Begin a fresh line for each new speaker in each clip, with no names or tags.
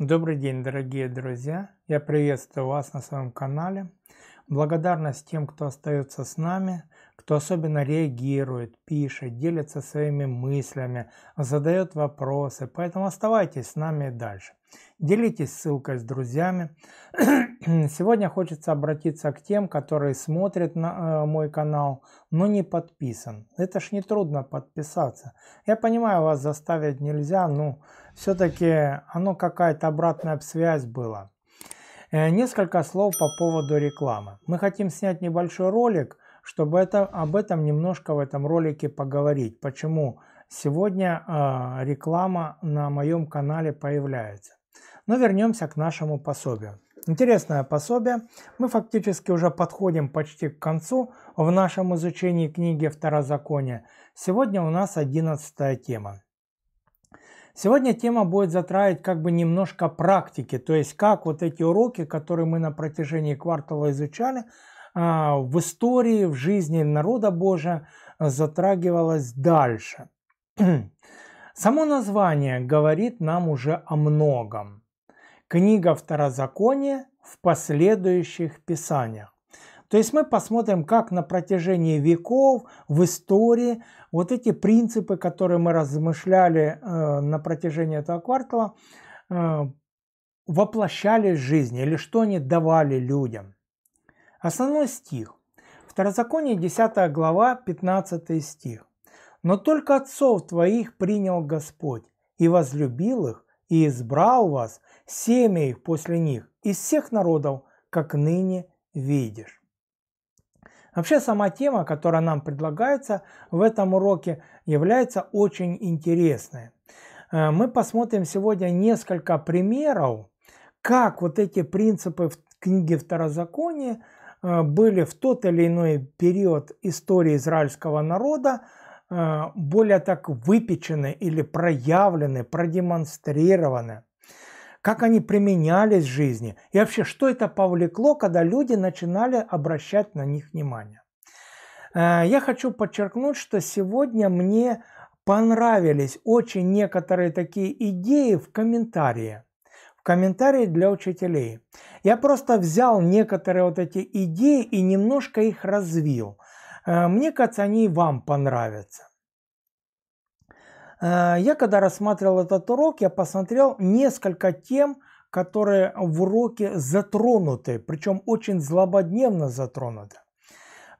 Добрый день, дорогие друзья! Я приветствую вас на своем канале. Благодарность тем, кто остается с нами, кто особенно реагирует, пишет, делится своими мыслями, задает вопросы. Поэтому оставайтесь с нами и дальше. Делитесь ссылкой с друзьями. Сегодня хочется обратиться к тем, которые смотрят на э, мой канал, но не подписан. Это ж не трудно подписаться. Я понимаю, вас заставить нельзя, но все-таки оно какая-то обратная связь была. Э, несколько слов по поводу рекламы. Мы хотим снять небольшой ролик, чтобы это, об этом немножко в этом ролике поговорить. Почему сегодня э, реклама на моем канале появляется. Но вернемся к нашему пособию. Интересное пособие. Мы фактически уже подходим почти к концу в нашем изучении книги Второзакония. Сегодня у нас 11 тема. Сегодня тема будет затраить как бы немножко практики, то есть как вот эти уроки, которые мы на протяжении квартала изучали, а, в истории, в жизни народа Божия а, затрагивалось дальше. Само название говорит нам уже о многом. Книга Второзакония в последующих писаниях. То есть мы посмотрим, как на протяжении веков в истории вот эти принципы, которые мы размышляли э, на протяжении этого квартала, э, воплощались в жизни или что они давали людям. Основной стих. Второзаконие 10 глава 15 стих. «Но только отцов твоих принял Господь, и возлюбил их, и избрал вас, семя их после них, из всех народов, как ныне видишь». Вообще сама тема, которая нам предлагается в этом уроке, является очень интересной. Э, мы посмотрим сегодня несколько примеров, как вот эти принципы в книге Второзакония э, были в тот или иной период истории израильского народа э, более так выпечены или проявлены, продемонстрированы – как они применялись в жизни и вообще, что это повлекло, когда люди начинали обращать на них внимание. Э, я хочу подчеркнуть, что сегодня мне понравились очень некоторые такие идеи в комментарии. В комментарии для учителей. Я просто взял некоторые вот эти идеи и немножко их развил. Э, мне кажется, они и вам понравятся. Э, я когда рассматривал этот урок, я посмотрел несколько тем, которые в уроке затронуты, причем очень злободневно затронуты.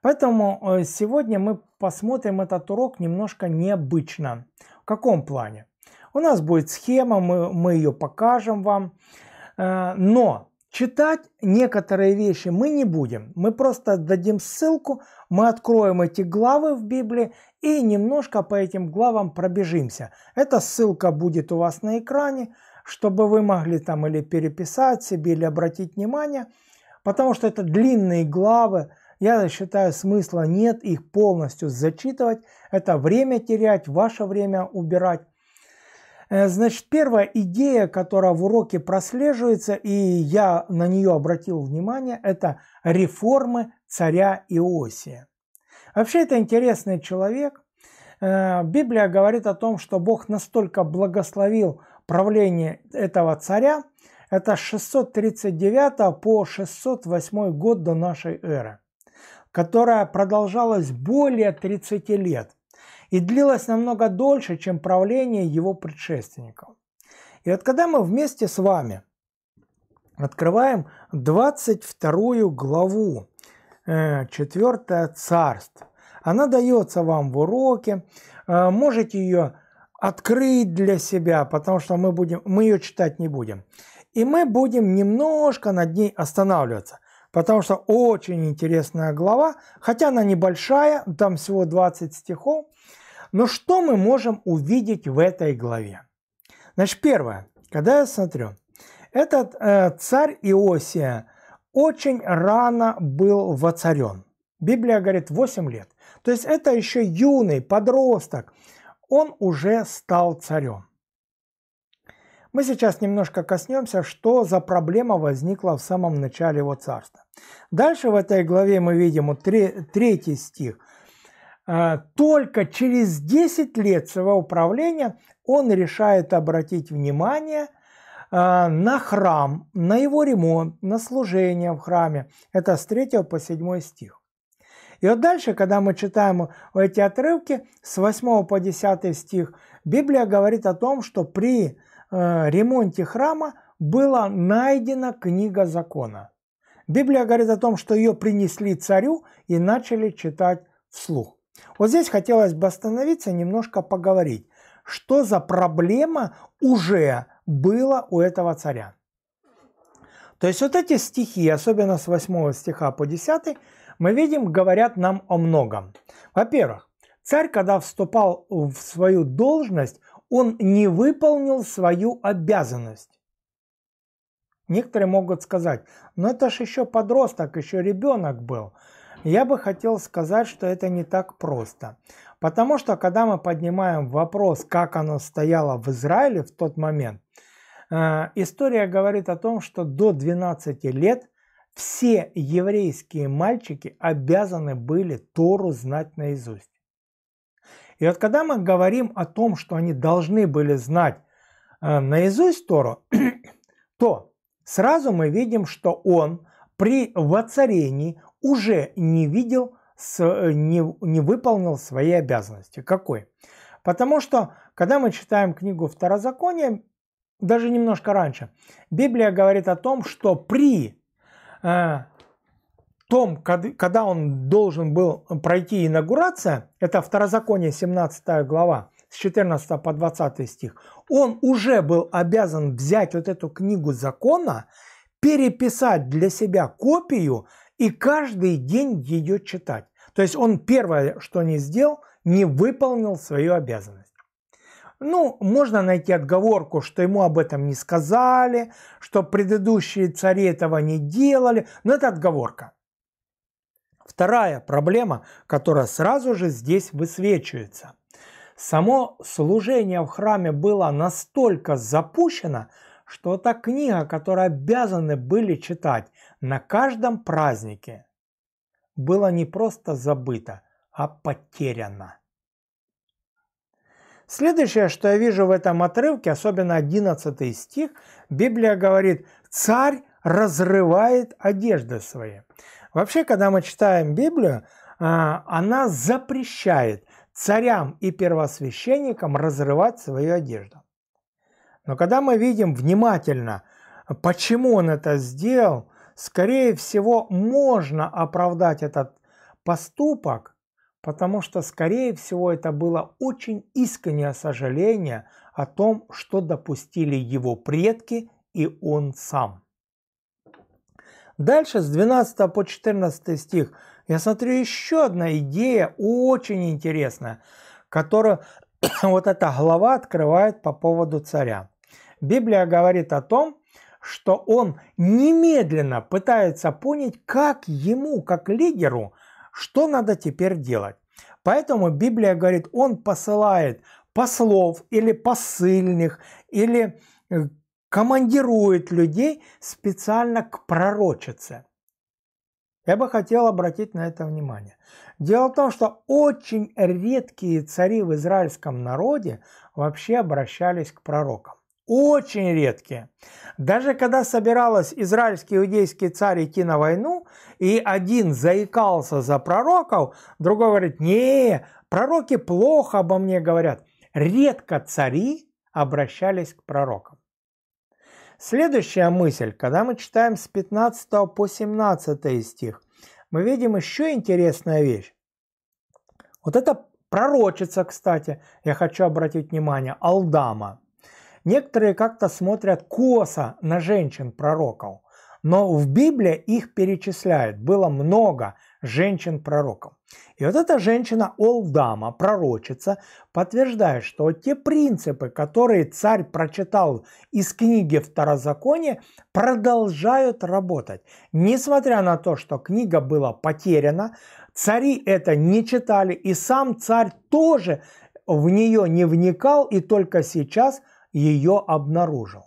Поэтому э, сегодня мы посмотрим этот урок немножко необычно. В каком плане? У нас будет схема, мы, мы ее покажем вам. Э, но Читать некоторые вещи мы не будем. Мы просто дадим ссылку, мы откроем эти главы в Библии и немножко по этим главам пробежимся. Эта ссылка будет у вас на экране, чтобы вы могли там или переписать себе, или обратить внимание, потому что это длинные главы, я считаю, смысла нет их полностью зачитывать. Это время терять, ваше время убирать. Э, значит, первая идея, которая в уроке прослеживается, и я на нее обратил внимание, это реформы царя Иосия. Вообще это интересный человек. Э, Библия говорит о том, что Бог настолько благословил правление этого царя, это 639 по 608 год до нашей эры, которая продолжалась более 30 лет и длилось намного дольше, чем правление его предшественников. И вот когда мы вместе с вами открываем 22 главу 4 э, царство, она дается вам в уроке, э, можете ее открыть для себя, потому что мы, будем, мы ее читать не будем. И мы будем немножко над ней останавливаться, потому что очень интересная глава, хотя она небольшая, там всего 20 стихов, но что мы можем увидеть в этой главе? Значит, первое, когда я смотрю, этот э, царь Иосия очень рано был воцарен. Библия говорит 8 лет. То есть это еще юный подросток. Он уже стал царем. Мы сейчас немножко коснемся, что за проблема возникла в самом начале его царства. Дальше в этой главе мы видим вот, третий стих. Э, только через 10 лет своего управления он решает обратить внимание э, на храм, на его ремонт, на служение в храме. Это с 3 по 7 стих. И вот дальше, когда мы читаем эти отрывки с 8 по 10 стих, Библия говорит о том, что при э, ремонте храма была найдена книга закона. Библия говорит о том, что ее принесли царю и начали читать вслух. Вот здесь хотелось бы остановиться, немножко поговорить, что за проблема уже была у этого царя. То есть вот эти стихи, особенно с 8 стиха по 10, мы видим, говорят нам о многом. Во-первых, царь, когда вступал в свою должность, он не выполнил свою обязанность. Некоторые могут сказать, но «Ну это же еще подросток, еще ребенок был я бы хотел сказать, что это не так просто. Потому что когда мы поднимаем вопрос, как оно стояло в Израиле в тот момент, э, история говорит о том, что до 12 лет все еврейские мальчики обязаны были Тору знать наизусть. И вот когда мы говорим о том, что они должны были знать э, наизусть Тору, то сразу мы видим, что он при воцарении уже не видел, э, не, не выполнил свои обязанности. Какой? Потому что, когда мы читаем книгу Второзакония, даже немножко раньше, Библия говорит о том, что при э, том, когда он должен был пройти инаугурация, это Второзаконие 17 глава, с 14 по 20 стих, он уже был обязан взять вот эту книгу закона, переписать для себя копию и каждый день ее читать. То есть он первое, что не сделал, не выполнил свою обязанность. Ну, можно найти отговорку, что ему об этом не сказали, что предыдущие цари этого не делали, но это отговорка. Вторая проблема, которая сразу же здесь высвечивается. Само служение в храме было настолько запущено, что та книга, которую обязаны были читать на каждом празднике было не просто забыто, а потеряно. Следующее, что я вижу в этом отрывке, особенно 11 стих, Библия говорит, царь разрывает одежды свои. Вообще, когда мы читаем Библию, а, она запрещает царям и первосвященникам разрывать свою одежду. Но когда мы видим внимательно, почему он это сделал, скорее всего, можно оправдать этот поступок, потому что, скорее всего, это было очень искреннее сожаление о том, что допустили его предки и он сам. Дальше с 12 по 14 стих я смотрю еще одна идея очень интересная, которую вот эта глава открывает по поводу царя. Библия говорит о том, что он немедленно пытается понять, как ему, как лидеру, что надо теперь делать. Поэтому Библия говорит, он посылает послов или посыльных, или э, командирует людей специально к пророчице. Я бы хотел обратить на это внимание. Дело в том, что очень редкие цари в израильском народе вообще обращались к пророкам очень редкие. Даже когда собиралась израильский иудейский царь идти на войну, и один заикался за пророков, другой говорит, не, пророки плохо обо мне говорят. Редко цари обращались к пророкам. Следующая мысль, когда мы читаем с 15 по 17 стих, мы видим еще интересная вещь. Вот это пророчица, кстати, я хочу обратить внимание, Алдама – Некоторые как-то смотрят косо на женщин-пророков, но в Библии их перечисляют. Было много женщин-пророков. И вот эта женщина Олдама, пророчица, подтверждает, что те принципы, которые царь прочитал из книги Второзакония, продолжают работать. Несмотря на то, что книга была потеряна, цари это не читали, и сам царь тоже в нее не вникал, и только сейчас ее обнаружил.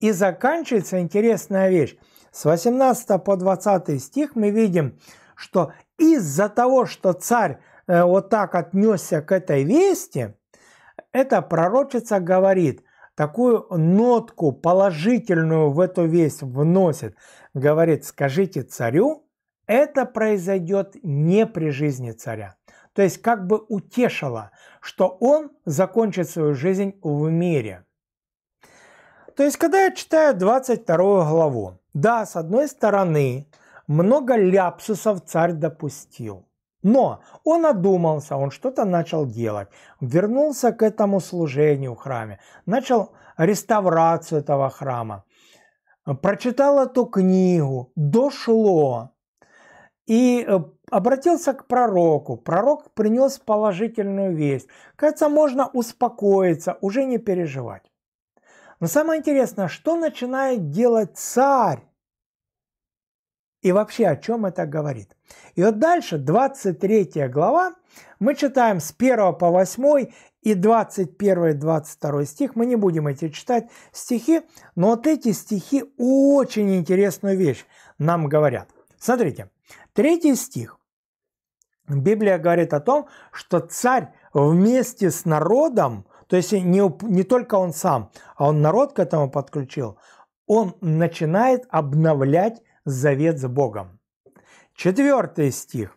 И заканчивается интересная вещь. С 18 по 20 стих мы видим, что из-за того, что царь э, вот так отнесся к этой вести, эта пророчица говорит, такую нотку положительную в эту весть вносит, говорит, скажите царю, это произойдет не при жизни царя то есть как бы утешила, что он закончит свою жизнь в мире. То есть, когда я читаю 22 главу, да, с одной стороны, много ляпсусов царь допустил. Но он одумался, он что-то начал делать, вернулся к этому служению в храме, начал реставрацию этого храма, прочитал эту книгу, дошло. И э, обратился к пророку. Пророк принес положительную весть. Кажется, можно успокоиться, уже не переживать. Но самое интересное, что начинает делать царь? И вообще, о чем это говорит? И вот дальше, 23 глава, мы читаем с 1 по 8 и 21-22 стих. Мы не будем эти читать стихи, но вот эти стихи очень интересную вещь нам говорят. Смотрите, третий стих. Библия говорит о том, что царь вместе с народом, то есть не, не только он сам, а он народ к этому подключил, он начинает обновлять завет с Богом. Четвертый стих.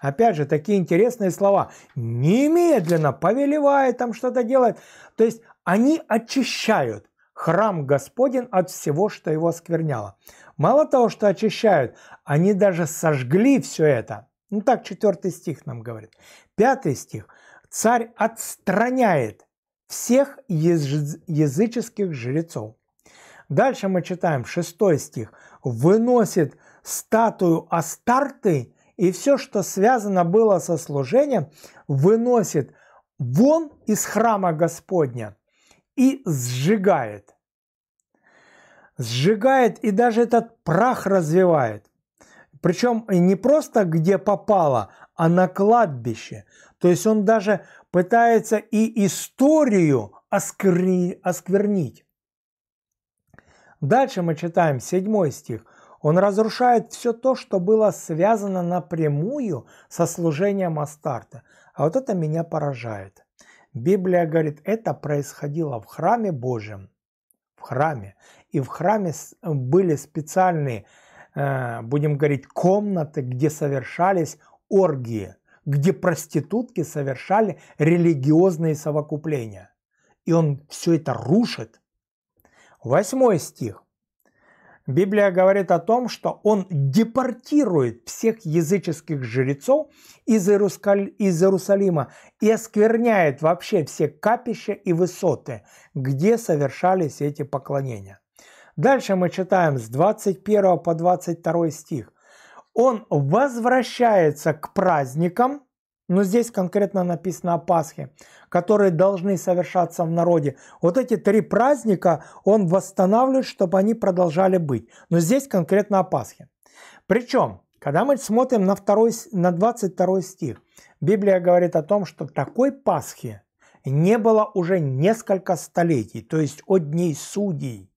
Опять же, такие интересные слова. Немедленно повелевает, там что-то делает. То есть они очищают храм Господень от всего, что его оскверняло. Мало того, что очищают, они даже сожгли все это. Ну так четвертый стих нам говорит. Пятый стих. Царь отстраняет всех языческих жрецов. Дальше мы читаем шестой стих. Выносит статую Астарты и все, что связано было со служением, выносит вон из храма Господня и сжигает. Сжигает и даже этот прах развивает. Причем не просто где попало, а на кладбище. То есть он даже пытается и историю осквернить. Дальше мы читаем седьмой стих. Он разрушает все то, что было связано напрямую со служением Астарта. А вот это меня поражает. Библия говорит, это происходило в храме Божьем. В храме. И в храме были специальные Э, будем говорить, комнаты, где совершались оргии, где проститутки совершали религиозные совокупления. И он все это рушит. Восьмой стих. Библия говорит о том, что он депортирует всех языческих жрецов из, Иерускаль... из Иерусалима и оскверняет вообще все капища и высоты, где совершались эти поклонения. Дальше мы читаем с 21 по 22 стих. Он возвращается к праздникам, но здесь конкретно написано о Пасхе, которые должны совершаться в народе. Вот эти три праздника он восстанавливает, чтобы они продолжали быть. Но здесь конкретно о Пасхе. Причем, когда мы смотрим на, второй, на 22 стих, Библия говорит о том, что такой Пасхи не было уже несколько столетий, то есть от дней судей.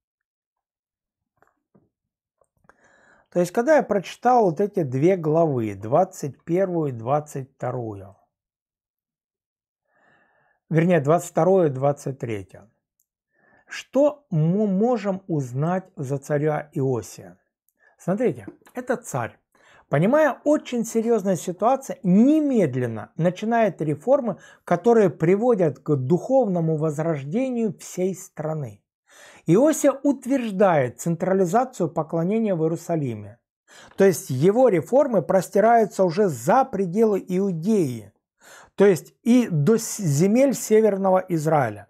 То есть, когда я прочитал вот эти две главы, 21 и 22, вернее, 22 и 23, что мы можем узнать за царя Иосия? Смотрите, это царь, понимая очень серьезную ситуацию, немедленно начинает реформы, которые приводят к духовному возрождению всей страны. Иосия утверждает централизацию поклонения в Иерусалиме. То есть его реформы простираются уже за пределы Иудеи, то есть и до земель северного Израиля.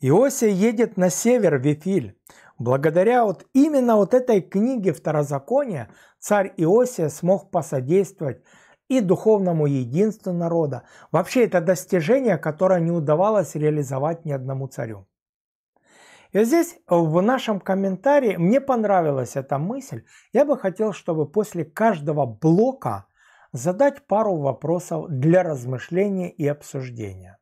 Иосия едет на север в Вифиль. Благодаря вот именно вот этой книге Второзакония царь Иосия смог посодействовать и духовному единству народа. Вообще это достижение, которое не удавалось реализовать ни одному царю. И здесь э, в нашем комментарии мне понравилась эта мысль. Я бы хотел, чтобы после каждого блока задать пару вопросов для размышления и обсуждения.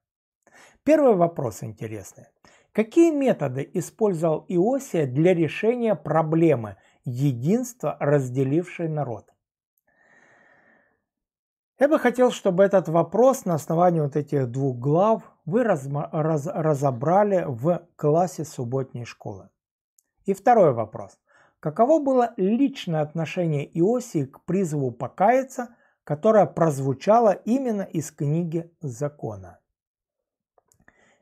Первый вопрос интересный. Какие методы использовал Иосия для решения проблемы единства, разделившей народ? Я бы хотел, чтобы этот вопрос на основании вот этих двух глав вы раз, раз, разобрали в классе субботней школы? И второй вопрос. Каково было личное отношение Иосии к призыву покаяться, которое прозвучало именно из книги закона?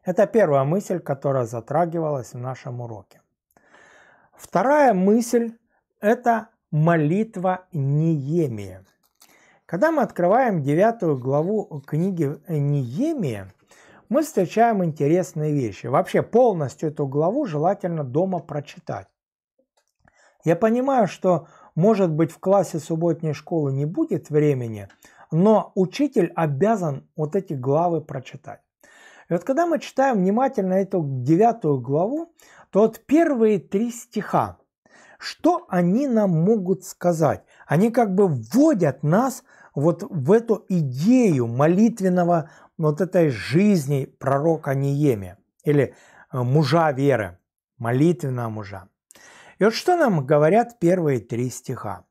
Это первая мысль, которая затрагивалась в нашем уроке. Вторая мысль – это молитва Неемия. Когда мы открываем девятую главу книги Неемия, мы встречаем интересные вещи. Вообще полностью эту главу желательно дома прочитать. Я понимаю, что может быть в классе субботней школы не будет времени, но учитель обязан вот эти главы прочитать. И вот когда мы читаем внимательно эту девятую главу, то вот первые три стиха, что они нам могут сказать? Они как бы вводят нас вот в эту идею молитвенного вот этой жизни пророка Ниеме или э, мужа веры, молитвенного мужа. И вот что нам говорят первые три стиха.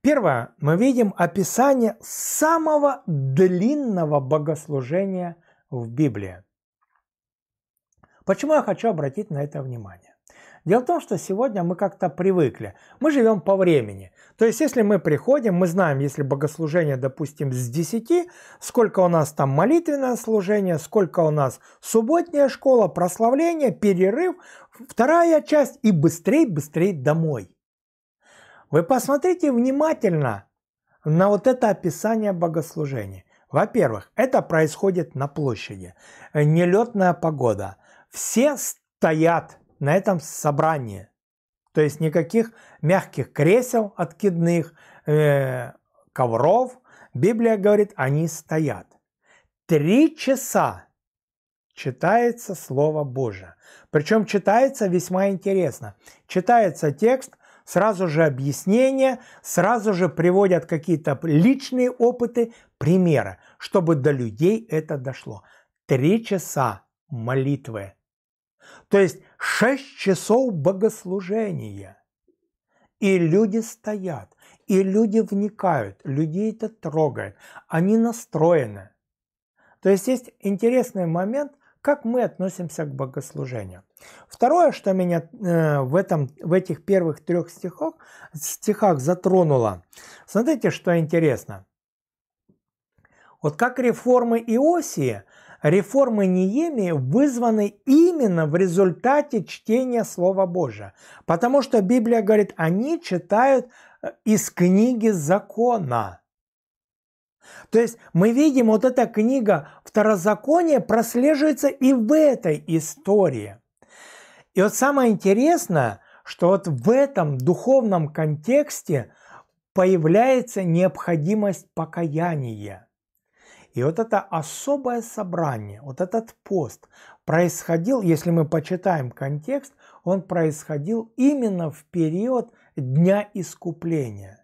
Первое, мы видим описание самого длинного богослужения в Библии. Почему я хочу обратить на это внимание? Дело в том, что сегодня мы как-то привыкли. Мы живем по времени. То есть, если мы приходим, мы знаем, если богослужение, допустим, с 10, сколько у нас там молитвенное служение, сколько у нас субботняя школа, прославление, перерыв, вторая часть и быстрей, быстрей домой. Вы посмотрите внимательно на вот это описание богослужения. Во-первых, это происходит на площади. Нелетная погода. Все стоят на этом собрании. То есть никаких мягких кресел откидных, э, ковров. Библия говорит, они стоят. Три часа читается Слово Божие. Причем читается весьма интересно. Читается текст, сразу же объяснение, сразу же приводят какие-то личные опыты, примеры, чтобы до людей это дошло. Три часа молитвы то есть шесть часов богослужения. И люди стоят, и люди вникают, людей это трогает, они настроены. То есть есть интересный момент, как мы относимся к богослужению. Второе, что меня э, в, этом, в этих первых трех стихах, стихах затронуло, смотрите, что интересно. Вот как реформы Иосии – Реформы Неемии вызваны именно в результате чтения Слова Божия, потому что Библия говорит, они читают э, из книги закона. То есть мы видим, вот эта книга Второзакония прослеживается и в этой истории. И вот самое интересное, что вот в этом духовном контексте появляется необходимость покаяния. И вот это особое собрание, вот этот пост происходил, если мы почитаем контекст, он происходил именно в период Дня Искупления.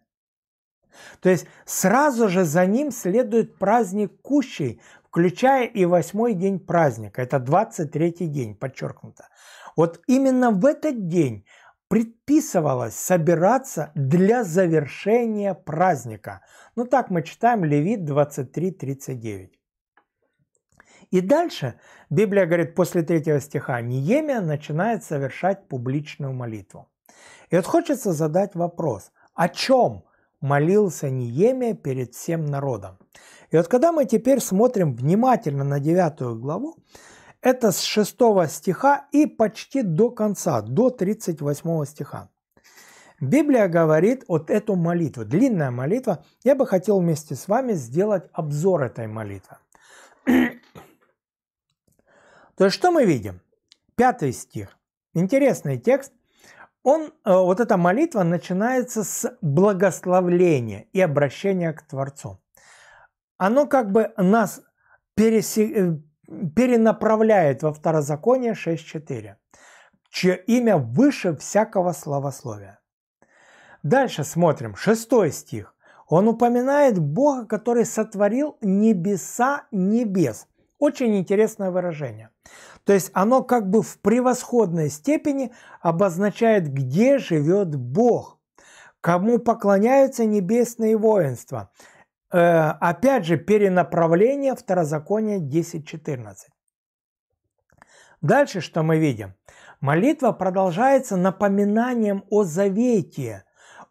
То есть сразу же за ним следует праздник Кущей, включая и восьмой день праздника. Это 23 день, подчеркнуто. Вот именно в этот день предписывалось собираться для завершения праздника. Ну так мы читаем Левит 23.39. И дальше Библия говорит, после третьего стиха, Ниемия начинает совершать публичную молитву. И вот хочется задать вопрос, о чем молился Ниемия перед всем народом? И вот когда мы теперь смотрим внимательно на девятую главу, это с 6 стиха и почти до конца, до 38 стиха. Библия говорит вот эту молитву, длинная молитва. Я бы хотел вместе с вами сделать обзор этой молитвы. То есть что мы видим? Пятый стих. Интересный текст. Он, э, вот эта молитва начинается с благословления и обращения к Творцу. Оно как бы нас пересе... Э, перенаправляет во второзаконие 6.4, чье имя выше всякого словословия. Дальше смотрим, шестой стих. Он упоминает Бога, который сотворил небеса небес. Очень интересное выражение. То есть оно как бы в превосходной степени обозначает, где живет Бог, кому поклоняются небесные воинства. Э, опять же, перенаправление второзакония 10.14. Дальше что мы видим? Молитва продолжается напоминанием о завете,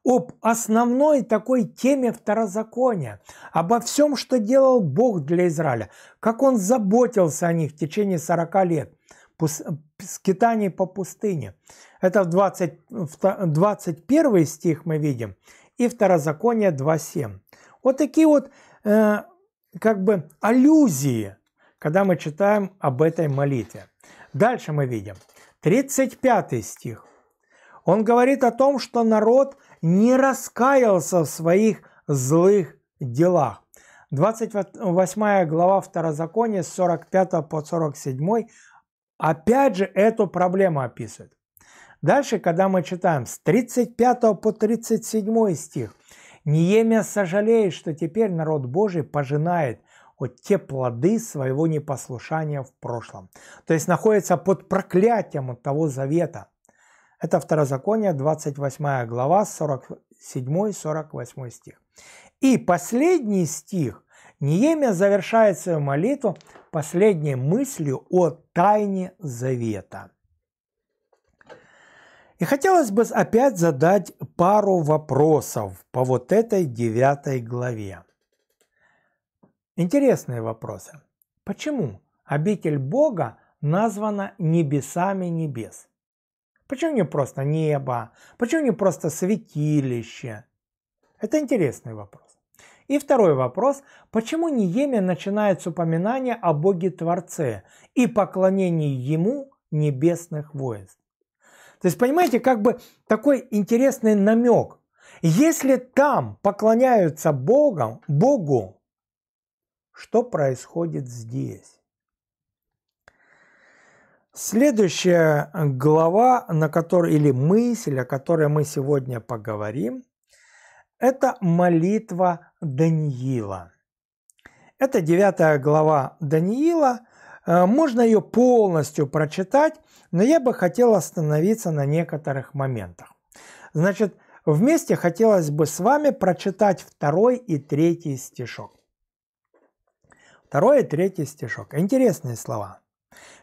об основной такой теме второзакония, обо всем, что делал Бог для Израиля, как он заботился о них в течение 40 лет, скитаний по пустыне. Это в 20, 21 стих мы видим и второзаконие 2.7. Вот такие вот э, как бы аллюзии, когда мы читаем об этой молитве. Дальше мы видим 35 стих. Он говорит о том, что народ не раскаялся в своих злых делах. 28 глава Второзакония с 45 по 47 опять же эту проблему описывает. Дальше, когда мы читаем с 35 по 37 стих – Неемия сожалеет, что теперь народ Божий пожинает вот те плоды своего непослушания в прошлом. То есть находится под проклятием от того завета. Это Второзаконие, 28 глава, 47-48 стих. И последний стих. Неемия завершает свою молитву последней мыслью о тайне завета – и хотелось бы опять задать пару вопросов по вот этой девятой главе. Интересные вопросы. Почему обитель Бога названа небесами небес? Почему не просто небо? Почему не просто святилище? Это интересный вопрос. И второй вопрос. Почему Ниеме начинает с упоминания о Боге Творце и поклонении Ему небесных воинств? То есть, понимаете, как бы такой интересный намек. Если там поклоняются Богом, Богу, что происходит здесь? Следующая глава, на которой, или мысль, о которой мы сегодня поговорим, это молитва Даниила. Это девятая глава Даниила. Э, можно ее полностью прочитать, но я бы хотел остановиться на некоторых моментах. Значит, вместе хотелось бы с вами прочитать второй и третий стишок. Второй и третий стишок. Интересные слова.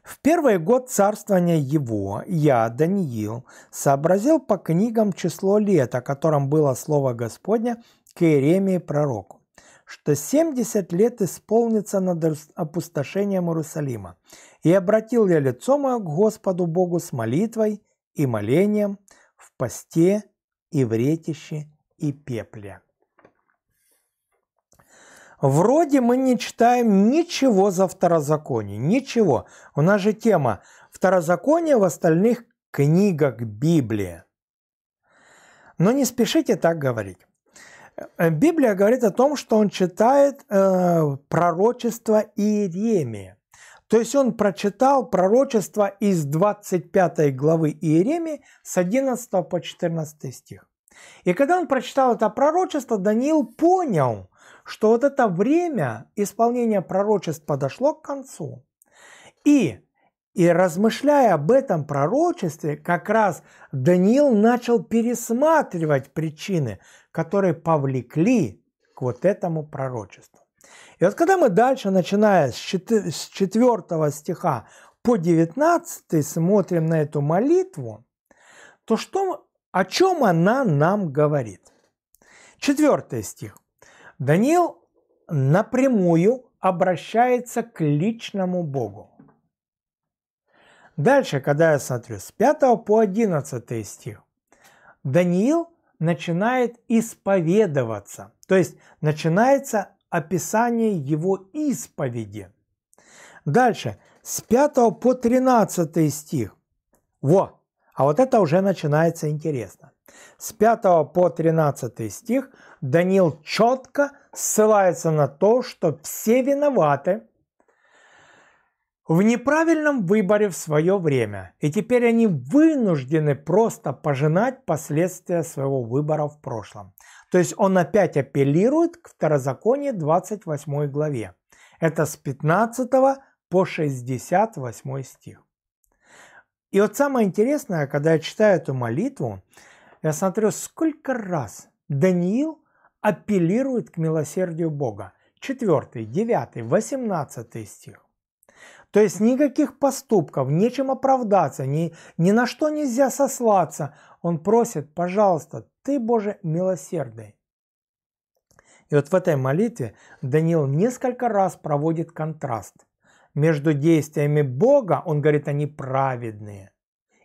В первый год царствования его, я, Даниил, сообразил по книгам число лет, о котором было слово Господня к Иеремии пророку что 70 лет исполнится над опустошением Иерусалима. И обратил я лицо мое к Господу Богу с молитвой и молением в посте и в ретище и пепле. Вроде мы не читаем ничего за второзаконие, ничего. У нас же тема второзаконие в остальных книгах Библии. Но не спешите так говорить. Э, Библия говорит о том, что он читает э, пророчество Иеремии. То есть он прочитал пророчество из 25 главы Иеремии с 11 по 14 стих. И когда он прочитал это пророчество, Даниил понял, что вот это время исполнения пророчеств подошло к концу. И и размышляя об этом пророчестве, как раз Даниил начал пересматривать причины, которые повлекли к вот этому пророчеству. И вот когда мы дальше, начиная с 4 стиха по 19 смотрим на эту молитву, то что, о чем она нам говорит? Четвертый стих. Даниил напрямую обращается к личному Богу. Дальше, когда я смотрю, с 5 по 11 стих, Даниил начинает исповедоваться, то есть начинается описание его исповеди. Дальше, с 5 по 13 стих. Во, а вот это уже начинается интересно. С 5 по 13 стих Даниил четко ссылается на то, что все виноваты – в неправильном выборе в свое время, и теперь они вынуждены просто пожинать последствия своего выбора в прошлом. То есть он опять апеллирует к второзаконии 28 главе. Это с 15 по 68 стих. И вот самое интересное, когда я читаю эту молитву, я смотрю, сколько раз Даниил апеллирует к милосердию Бога. 4, 9, 18 стих. То есть никаких поступков, нечем оправдаться, ни, ни на что нельзя сослаться. Он просит, пожалуйста, ты, Боже, милосердный. И вот в этой молитве Даниил несколько раз проводит контраст. Между действиями Бога, он говорит, они праведные,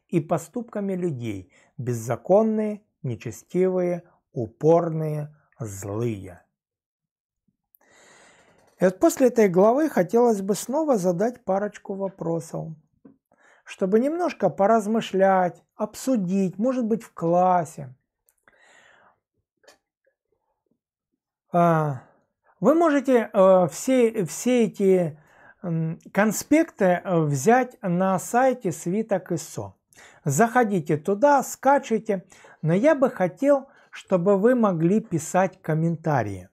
и поступками людей, беззаконные, нечестивые, упорные, злые. И вот после этой главы хотелось бы снова задать парочку вопросов, чтобы немножко поразмышлять, обсудить, может быть, в классе. А, вы можете э, все, все эти конспекты э, взять на сайте свиток ИСО. Заходите туда, скачивайте, но я бы хотел, чтобы вы могли писать комментарии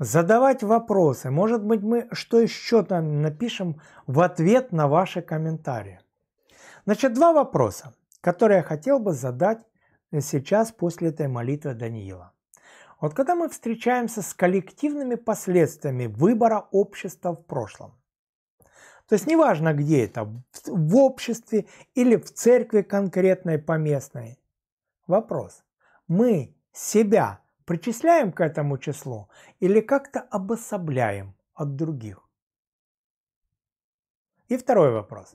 задавать вопросы. Может быть, мы что еще там напишем в ответ на ваши комментарии. Значит, два вопроса, которые я хотел бы задать э, сейчас после этой молитвы Даниила. Вот когда мы встречаемся с коллективными последствиями выбора общества в прошлом, то есть неважно, где это, в обществе или в церкви конкретной поместной, вопрос, мы себя причисляем к этому числу или как-то обособляем от других? И второй вопрос.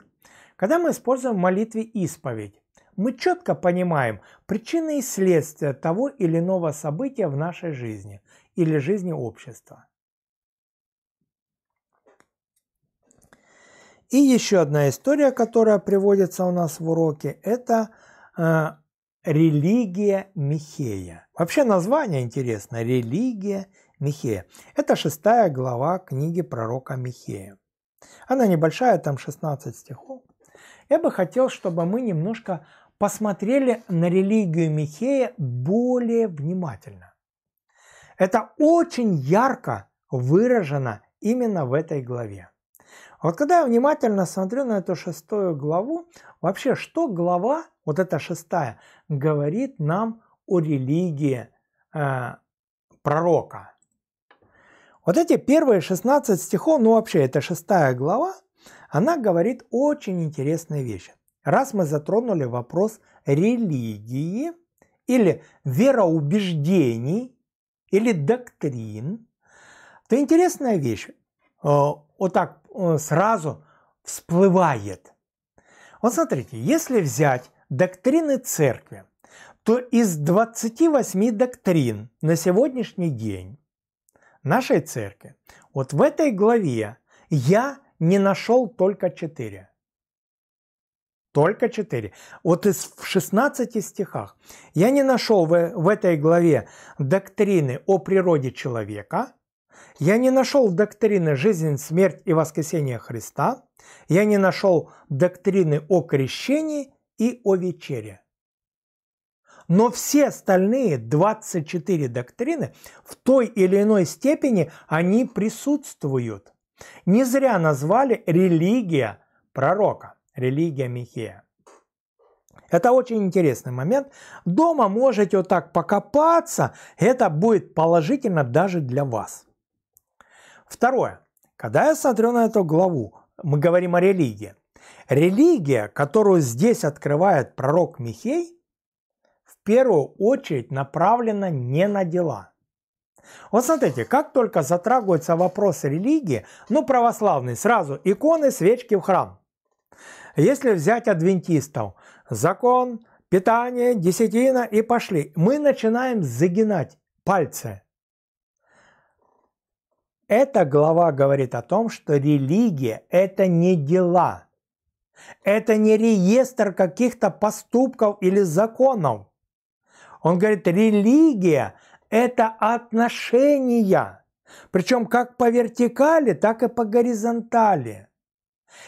Когда мы используем в молитве исповедь, мы четко понимаем причины и следствия того или иного события в нашей жизни или жизни общества. И еще одна история, которая приводится у нас в уроке, это э, религия Михея. Вообще название интересно – «Религия Михея». Это шестая глава книги пророка Михея. Она небольшая, там 16 стихов. Я бы хотел, чтобы мы немножко посмотрели на религию Михея более внимательно. Это очень ярко выражено именно в этой главе. Вот когда я внимательно смотрю на эту шестую главу, вообще что глава, вот эта шестая, говорит нам о религии э, пророка. Вот эти первые 16 стихов, ну вообще это шестая глава, она говорит очень интересные вещи. Раз мы затронули вопрос религии или вероубеждений или доктрин, то интересная вещь э, вот так э, сразу всплывает. Вот смотрите, если взять доктрины церкви, то из 28 доктрин на сегодняшний день нашей церкви, вот в этой главе я не нашел только 4. Только 4. Вот из, в 16 стихах я не нашел в, в этой главе доктрины о природе человека, я не нашел доктрины жизнь, смерть и воскресение Христа, я не нашел доктрины о крещении и о вечере. Но все остальные 24 доктрины в той или иной степени они присутствуют. Не зря назвали религия пророка, религия Михея. Это очень интересный момент. Дома можете вот так покопаться, это будет положительно даже для вас. Второе. Когда я смотрю на эту главу, мы говорим о религии. Религия, которую здесь открывает пророк Михей, первую очередь направлена не на дела. Вот смотрите, как только затрагивается вопрос религии, ну православный, сразу иконы, свечки в храм. Если взять адвентистов, закон, питание, десятина и пошли, мы начинаем загинать пальцы. Эта глава говорит о том, что религия – это не дела. Это не реестр каких-то поступков или законов. Он говорит, религия – это отношения, причем как по вертикали, так и по горизонтали.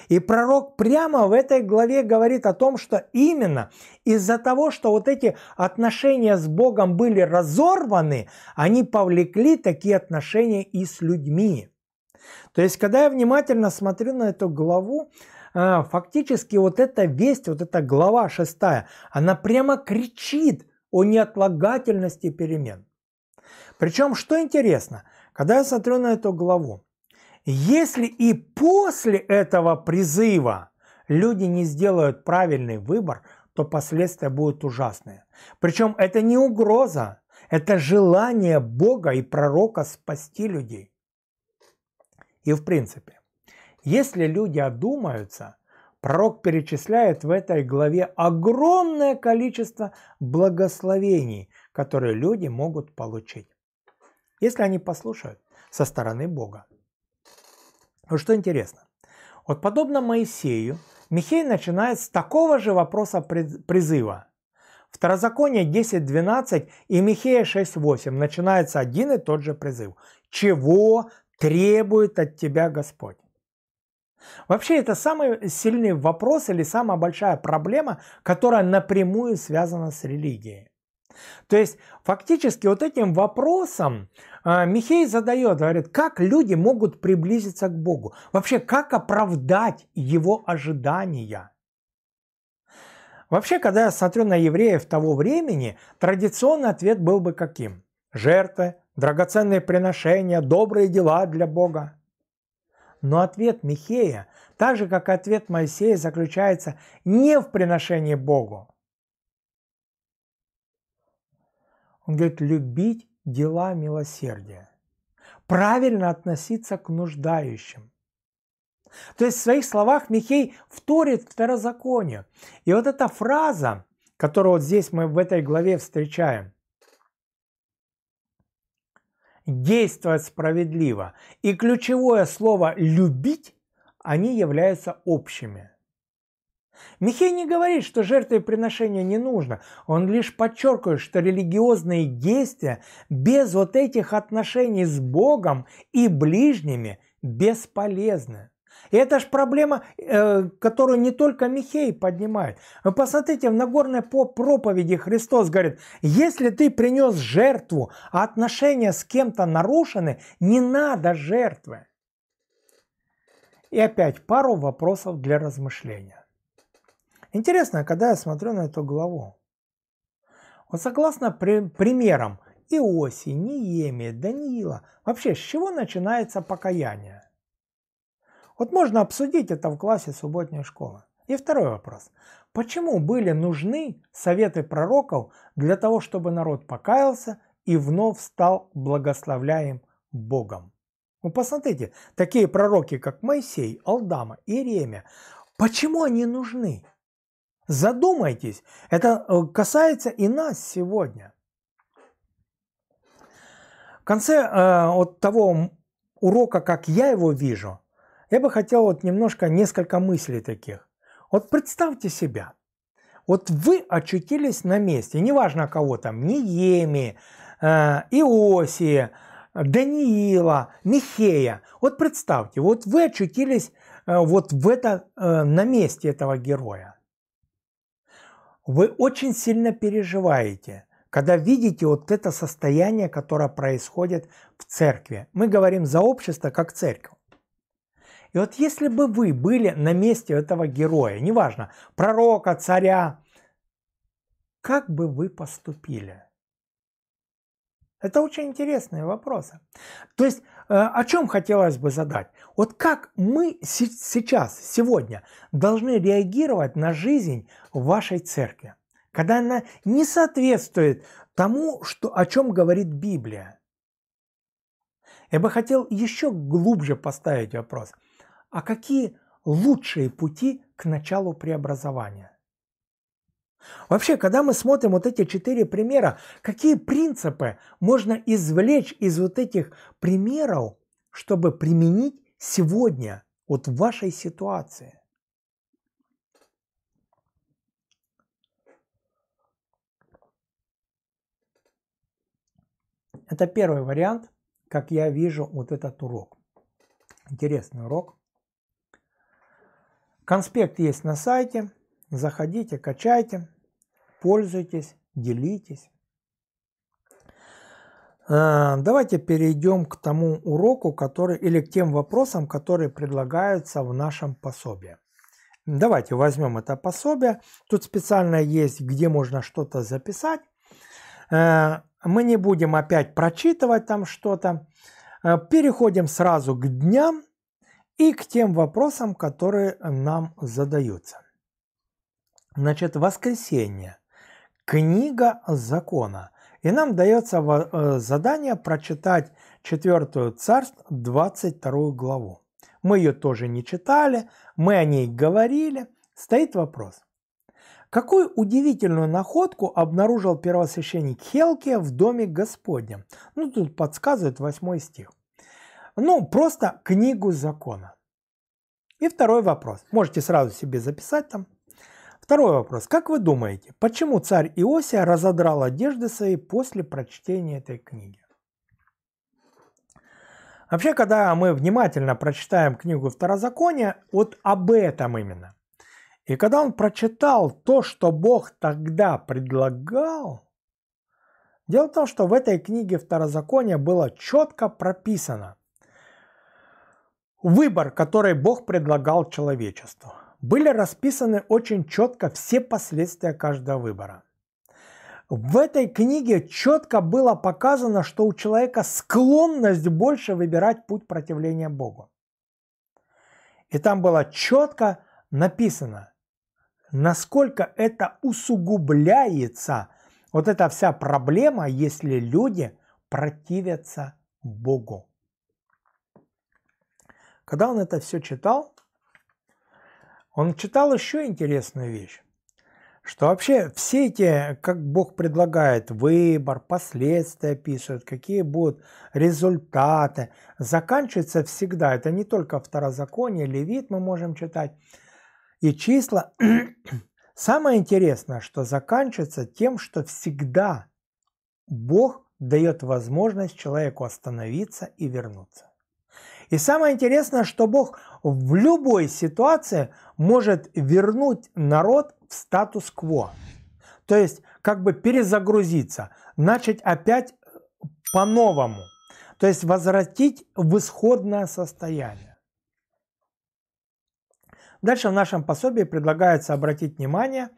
И пророк прямо в этой главе говорит о том, что именно из-за того, что вот эти отношения с Богом были разорваны, они повлекли такие отношения и с людьми. То есть, когда я внимательно смотрю на эту главу, а, фактически вот эта весть, вот эта глава шестая, она прямо кричит о неотлагательности перемен. Причем, что интересно, когда я смотрю на эту главу, если и после этого призыва люди не сделают правильный выбор, то последствия будут ужасные. Причем это не угроза, это желание Бога и пророка спасти людей. И в принципе, если люди одумаются, Пророк перечисляет в этой главе огромное количество благословений, которые люди могут получить, если они послушают со стороны Бога. Но что интересно, вот подобно Моисею, Михей начинает с такого же вопроса призыва. Второзаконие 10.12 и Михея 6.8 начинается один и тот же призыв. «Чего требует от тебя Господь?» Вообще это самый сильный вопрос или самая большая проблема, которая напрямую связана с религией. То есть фактически вот этим вопросом а, Михей задает, говорит, как люди могут приблизиться к Богу? Вообще, как оправдать его ожидания? Вообще, когда я смотрю на евреев того времени, традиционный ответ был бы каким? Жертвы, драгоценные приношения, добрые дела для Бога. Но ответ Михея, так же как ответ Моисея, заключается не в приношении Богу. Он говорит, любить дела милосердия, правильно относиться к нуждающим. То есть в своих словах Михей вторит второзаконию. И вот эта фраза, которую вот здесь мы в этой главе встречаем – действовать справедливо и ключевое слово «любить» они являются общими. Михей не говорит, что жертвоприношения не нужно, он лишь подчеркивает, что религиозные действия без вот этих отношений с Богом и ближними бесполезны. И это же проблема, э, которую не только Михей поднимает. Вы посмотрите, в Нагорной по проповеди Христос говорит, если ты принес жертву, а отношения с кем-то нарушены, не надо жертвы. И опять пару вопросов для размышления. Интересно, когда я смотрю на эту главу. Вот согласно при, примерам Иоси, Ниеме, Даниила, вообще с чего начинается покаяние? Вот можно обсудить это в классе субботней школы. И второй вопрос. Почему были нужны советы пророков для того, чтобы народ покаялся и вновь стал благословляем Богом? Ну, посмотрите, такие пророки, как Моисей, Алдама, Иеремия, почему они нужны? Задумайтесь, это э, касается и нас сегодня. В конце э, от того урока, как я его вижу, я бы хотел вот немножко несколько мыслей таких. Вот представьте себя. Вот вы очутились на месте, неважно кого там, Ниеми, э, Иосии, Даниила, Михея. Вот представьте, вот вы очутились э, вот в это, э, на месте этого героя. Вы очень сильно переживаете – когда видите вот это состояние, которое происходит в церкви. Мы говорим за общество как церковь. И вот если бы вы были на месте этого героя, неважно, пророка, царя, как бы вы поступили? Это очень интересные вопросы. То есть, э, о чем хотелось бы задать? Вот как мы сейчас, сегодня, должны реагировать на жизнь вашей церкви, когда она не соответствует тому, что, о чем говорит Библия? Я бы хотел еще глубже поставить вопрос – а какие лучшие пути к началу преобразования. Вообще, когда мы смотрим вот эти четыре примера, какие принципы можно извлечь из вот этих примеров, чтобы применить сегодня, вот в вашей ситуации? Это первый вариант, как я вижу вот этот урок. Интересный урок. Конспект есть на сайте. Заходите, качайте, пользуйтесь, делитесь. А, давайте перейдем к тому уроку, который или к тем вопросам, которые предлагаются в нашем пособии. Давайте возьмем это пособие. Тут специально есть, где можно что-то записать. А, мы не будем опять прочитывать там что-то. А, переходим сразу к дням и к тем вопросам, которые нам задаются. Значит, воскресенье. Книга закона. И нам дается э, задание прочитать 4 царств 22 главу. Мы ее тоже не читали, мы о ней говорили. Стоит вопрос. Какую удивительную находку обнаружил первосвященник Хелкия в доме Господнем? Ну, тут подсказывает 8 стих. Ну, просто книгу закона. И второй вопрос. Можете сразу себе записать там. Второй вопрос. Как вы думаете, почему царь Иосия разодрал одежды свои после прочтения этой книги? Вообще, когда мы внимательно прочитаем книгу Второзакония, вот об этом именно. И когда он прочитал то, что Бог тогда предлагал, дело в том, что в этой книге Второзакония было четко прописано, Выбор, который Бог предлагал человечеству. Были расписаны очень четко все последствия каждого выбора. В этой книге четко было показано, что у человека склонность больше выбирать путь противления Богу. И там было четко написано, насколько это усугубляется, вот эта вся проблема, если люди противятся Богу. Когда он это все читал, он читал еще интересную вещь, что вообще все эти, как Бог предлагает, выбор, последствия пишет, какие будут результаты, заканчивается всегда, это не только второзаконие, левит мы можем читать, и числа. Самое интересное, что заканчивается тем, что всегда Бог дает возможность человеку остановиться и вернуться. И самое интересное, что Бог в любой ситуации может вернуть народ в статус-кво. То есть как бы перезагрузиться, начать опять по-новому. То есть возвратить в исходное состояние. Дальше в нашем пособии предлагается обратить внимание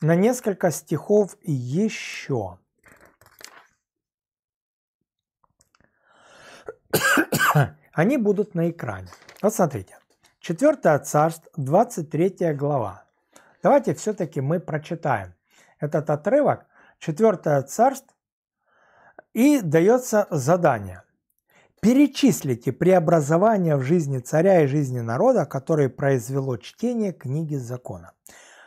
на несколько стихов еще. Они будут на экране. Вот смотрите. 4 царств, 23 глава. Давайте все-таки мы прочитаем этот отрывок. 4 царств и дается задание. Перечислите преобразования в жизни царя и жизни народа, которые произвело чтение книги закона.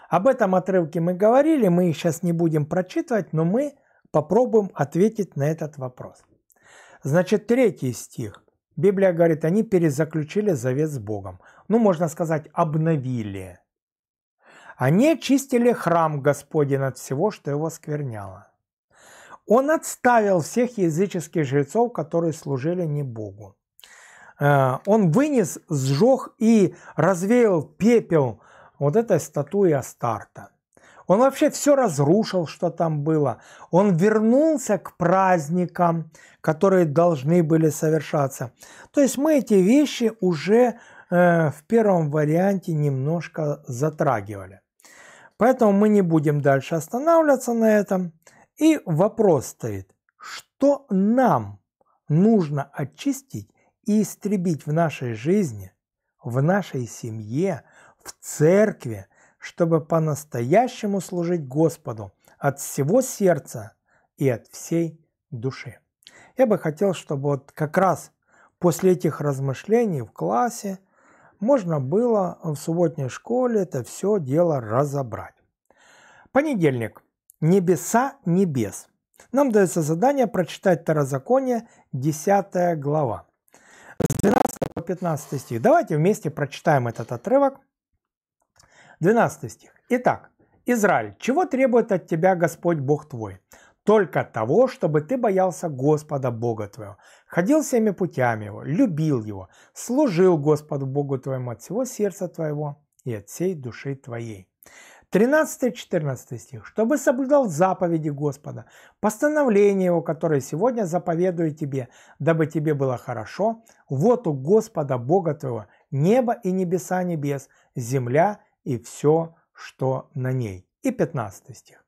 Об этом отрывке мы говорили, мы их сейчас не будем прочитывать, но мы попробуем ответить на этот вопрос. Значит, третий стих. Библия говорит, они перезаключили завет с Богом. Ну, можно сказать, обновили. Они очистили храм Господень от всего, что его скверняло. Он отставил всех языческих жрецов, которые служили не Богу. Э, он вынес, сжег и развеял пепел вот этой статуи Астарта. Он вообще все разрушил, что там было. Он вернулся к праздникам, которые должны были совершаться. То есть мы эти вещи уже э, в первом варианте немножко затрагивали. Поэтому мы не будем дальше останавливаться на этом. И вопрос стоит, что нам нужно очистить и истребить в нашей жизни, в нашей семье, в церкви – чтобы по-настоящему служить Господу от всего сердца и от всей души. Я бы хотел, чтобы вот как раз после этих размышлений в классе можно было в субботней школе это все дело разобрать. Понедельник. Небеса небес. Нам дается задание прочитать Второзаконие, 10 глава. С 12 по 15 стих. Давайте вместе прочитаем этот отрывок – 12 стих. Итак, Израиль, чего требует от тебя Господь Бог твой? Только того, чтобы ты боялся Господа Бога твоего, ходил всеми путями его, любил его, служил Господу Богу твоему от всего сердца твоего и от всей души твоей. 13-14 стих. «Чтобы соблюдал заповеди Господа, постановление Его, которое сегодня заповедую тебе, дабы тебе было хорошо, вот у Господа Бога твоего небо и небеса небес, земля и все, что на ней. И 15 стих.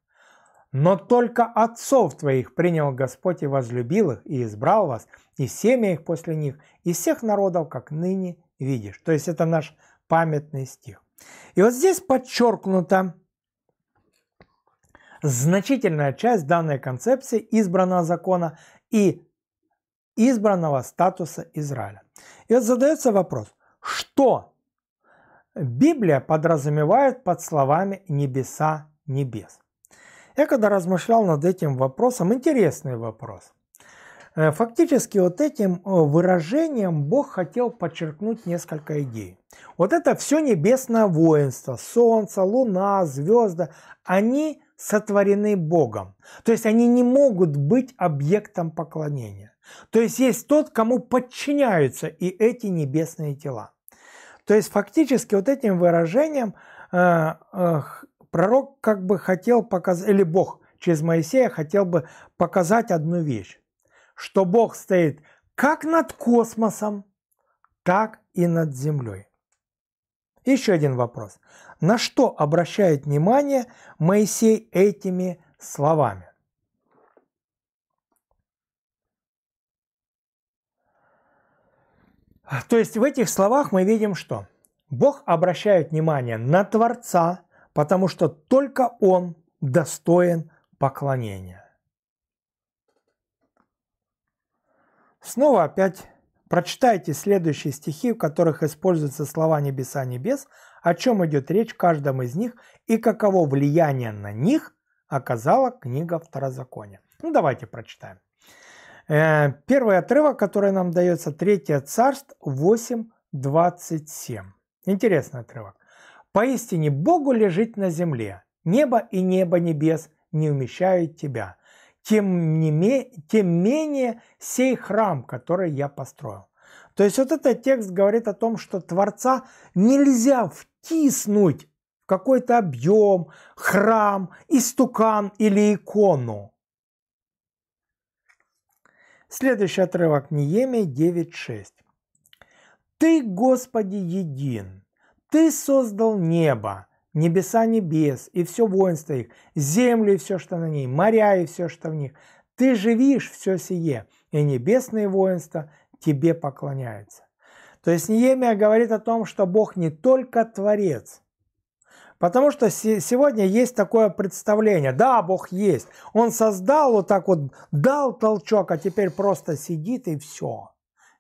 Но только отцов твоих принял Господь и возлюбил их, и избрал вас, и семя их после них, и всех народов, как ныне видишь. То есть это наш памятный стих. И вот здесь подчеркнута значительная часть данной концепции избранного закона и избранного статуса Израиля. И вот задается вопрос, что Библия подразумевает под словами «небеса небес». Я когда размышлял над этим вопросом, интересный вопрос. Э, фактически вот этим э, выражением Бог хотел подчеркнуть несколько идей. Вот это все небесное воинство, солнце, луна, звезды, они сотворены Богом. То есть они не могут быть объектом поклонения. То есть есть тот, кому подчиняются и эти небесные тела. То есть фактически вот этим выражением э, э, пророк как бы хотел показать, или Бог через Моисея хотел бы показать одну вещь, что Бог стоит как над космосом, так и над землей. Еще один вопрос. На что обращает внимание Моисей этими словами? То есть в этих словах мы видим что? Бог обращает внимание на Творца, потому что только Он достоин поклонения. Снова опять прочитайте следующие стихи, в которых используются слова «небеса, небес», о чем идет речь в каждом из них и каково влияние на них оказала книга Второзакония. Ну, давайте прочитаем. Э, первый отрывок, который нам дается, 3 царств 8.27. Интересный отрывок. «Поистине Богу лежит на земле, небо и небо небес не умещают тебя, тем, не ме, тем менее сей храм, который я построил». То есть вот этот текст говорит о том, что Творца нельзя втиснуть в какой-то объем, храм, истукан или икону. Следующий отрывок Неемия 9.6. «Ты, Господи, един, Ты создал небо, небеса небес и все воинство их, землю и все, что на ней, моря и все, что в них. Ты живишь все сие, и небесные воинства тебе поклоняются». То есть Неемия говорит о том, что Бог не только Творец – Потому что сегодня есть такое представление, да, Бог есть, Он создал вот так вот, дал толчок, а теперь просто сидит и все.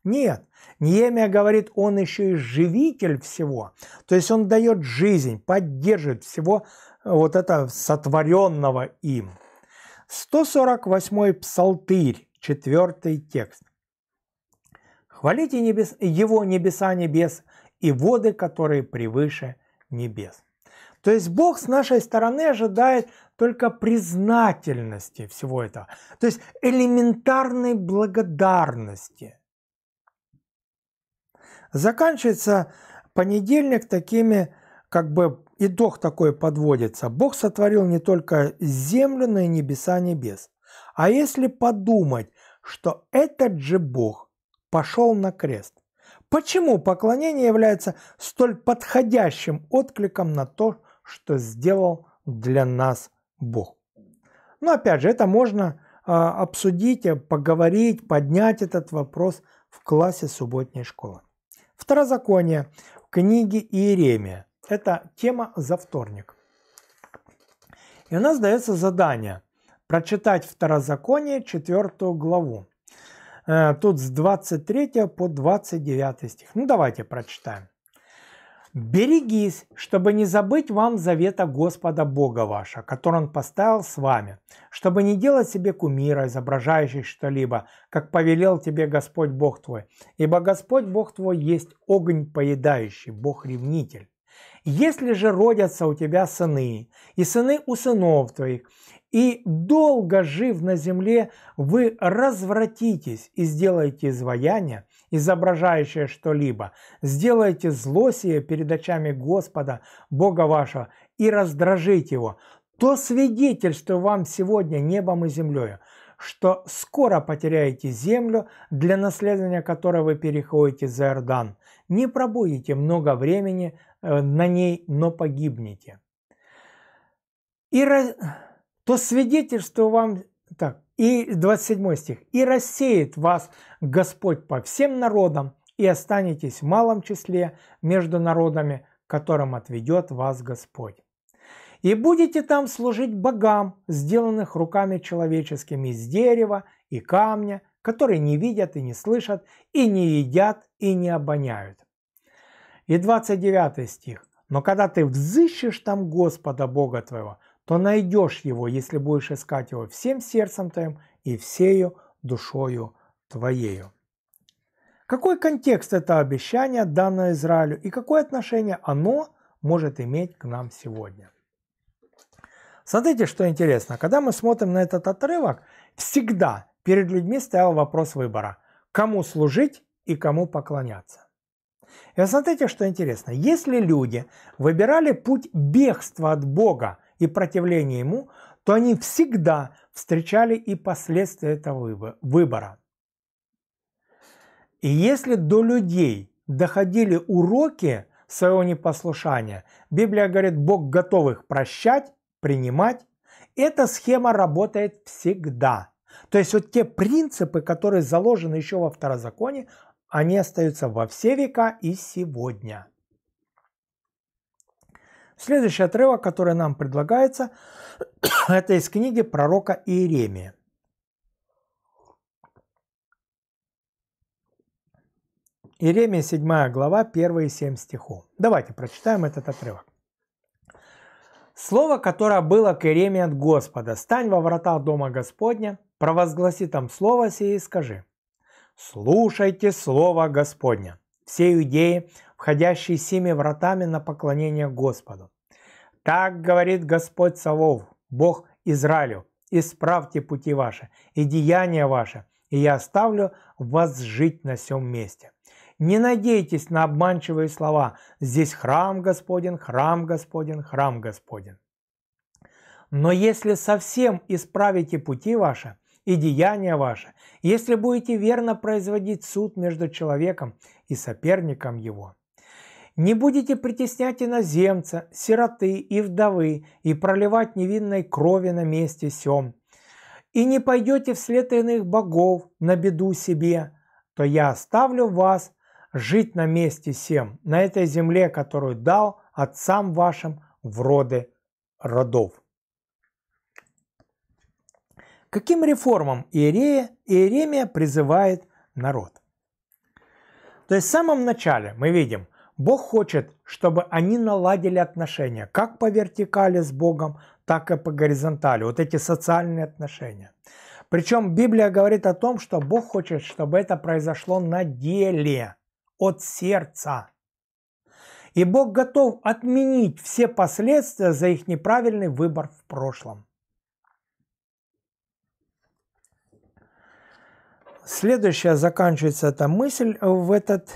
Нет, Неемия говорит, Он еще и живитель всего, то есть Он дает жизнь, поддерживает всего э, вот это сотворенного им. 148 Псалтырь, 4 текст. Хвалите небес, Его небеса небес и воды, которые превыше небес. То есть Бог с нашей стороны ожидает только признательности всего этого, то есть элементарной благодарности. Заканчивается понедельник такими, как бы итог такой подводится. Бог сотворил не только землю, но и небеса небес. А если подумать, что этот же Бог пошел на крест, почему поклонение является столь подходящим откликом на то, что что сделал для нас Бог. Но опять же, это можно а, обсудить, э, поговорить, поднять этот вопрос в классе субботней школы. Второзаконие в книге Иеремия. Это тема за вторник. И у нас дается задание прочитать Второзаконие, 4 главу. Э, тут с 23 по 29 стих. Ну давайте прочитаем. Берегись, чтобы не забыть вам завета Господа Бога ваша, который Он поставил с вами, чтобы не делать себе кумира, изображающих что-либо, как повелел тебе Господь Бог твой. Ибо Господь Бог твой есть огонь поедающий, Бог-ревнитель. Если же родятся у тебя сыны, и сыны у сынов твоих, и долго жив на земле, вы развратитесь и сделаете изваяние, изображающее что-либо, сделайте зло сие перед очами Господа, Бога вашего, и раздражите его, то свидетельствую вам сегодня небом и землею, что скоро потеряете землю, для наследования которой вы переходите за Иордан. Не пробудете много времени э, на ней, но погибнете. И раз... то свидетельствую вам... Так, и 27 стих. «И рассеет вас Господь по всем народам, и останетесь в малом числе между народами, которым отведет вас Господь. И будете там служить богам, сделанных руками человеческими из дерева и камня, которые не видят и не слышат, и не едят, и не обоняют. И 29 стих. Но когда ты взыщешь там Господа Бога твоего, то найдешь его, если будешь искать его всем сердцем твоим и всею душою твоею. Какой контекст это обещание, данное Израилю, и какое отношение оно может иметь к нам сегодня? Смотрите, что интересно. Когда мы смотрим на этот отрывок, всегда перед людьми стоял вопрос выбора, кому служить и кому поклоняться. И смотрите, что интересно. Если люди выбирали путь бегства от Бога – и противление ему, то они всегда встречали и последствия этого выбора. И если до людей доходили уроки своего непослушания, Библия говорит, Бог готов их прощать, принимать, эта схема работает всегда. То есть вот те принципы, которые заложены еще во второзаконе, они остаются во все века и сегодня. Следующий отрывок, который нам предлагается, это из книги пророка Иеремии. Иеремия 7 глава, первые 7 стихов. Давайте прочитаем этот отрывок. Слово, которое было к Иеремии от Господа, «Стань во врата дома Господня, провозгласи там слово сие и скажи, «Слушайте слово Господня, все иудеи, входящие семи вратами на поклонение Господу. Так говорит Господь Савов, Бог Израилю, исправьте пути ваши и деяния ваши, и я оставлю вас жить на всем месте. Не надейтесь на обманчивые слова. Здесь храм Господен, храм Господен, храм Господен. Но если совсем исправите пути ваши и деяния ваши, если будете верно производить суд между человеком и соперником его, не будете притеснять иноземца, сироты и вдовы и проливать невинной крови на месте сем. И не пойдете вслед иных богов на беду себе, то я оставлю вас жить на месте сем, на этой земле, которую дал отцам вашим в роды родов. Каким реформам Иерея, Иеремия призывает народ? То есть в самом начале мы видим, Бог хочет, чтобы они наладили отношения как по вертикали с Богом, так и по горизонтали, вот эти социальные отношения. Причем Библия говорит о том, что Бог хочет, чтобы это произошло на деле, от сердца. И Бог готов отменить все последствия за их неправильный выбор в прошлом. Следующая заканчивается эта мысль в этот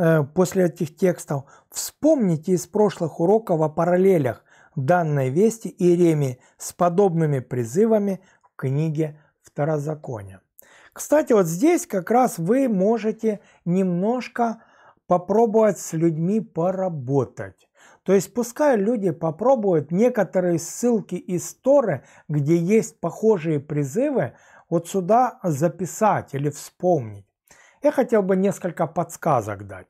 Э, после этих текстов вспомните из прошлых уроков о параллелях данной вести Иеремии с подобными призывами в книге Второзакония. Кстати, вот здесь как раз вы можете немножко попробовать с людьми поработать. То есть пускай люди попробуют некоторые ссылки из Торы, где есть похожие призывы, вот сюда записать или вспомнить я хотел бы несколько подсказок дать.